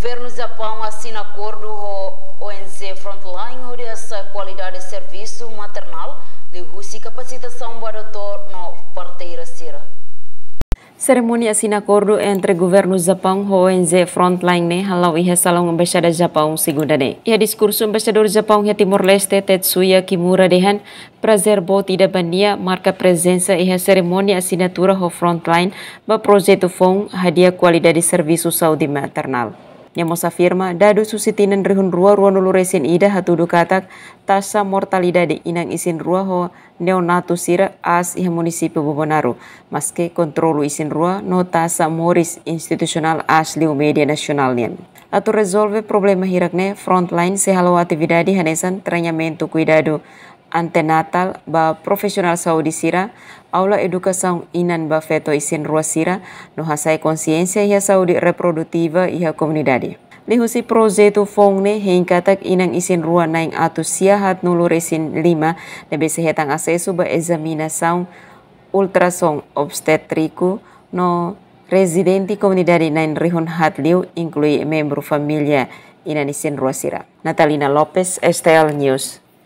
governo Japão um assina acordo com ONZ Frontline sobre essa qualidade de serviço maternal de Rússia e capacitação para o no parteira Sira. Ceremonia assina acordo entre governo Japão e ONZ Frontline ne halau iha salão embaixada Japão segunda E Ia discurso embaixador Japão e Timor-Leste Tetsuya Kimura dehan prazer bo da bandia marca presença iha e ceremonia assinatura ho Frontline ba projeto fong hadiah qualidade de serviço saúde maternal. Nya firma dadu susitinan rihun rua rua nulu resin ida hatu katak tasa mortalida di inang isin rua ho neonatu sira as iha munisipi Bobonaru, maske kontrolu isin rua no tasa moris institusional as liu media nasional nian. Atu resolve problema hirakne frontline sehalo atividadi hanesan tuku cuidado antenatal ba profesional Saudi sira, aula edukasi inan ba feto isin ruas sira, no hasai ya Saudi reproduktiva saúde reprodutiva e proze comunidade. Lihusi projeto fongne hingkatak inang isin rua naing atu siahat nulur isin lima, nebe sehetang asesu ba examinação ultrasong obstetriku no residenti comunidade nain rihon hatliu, inclui membru familia inan isin rua sira. Natalina Lopez, STL News.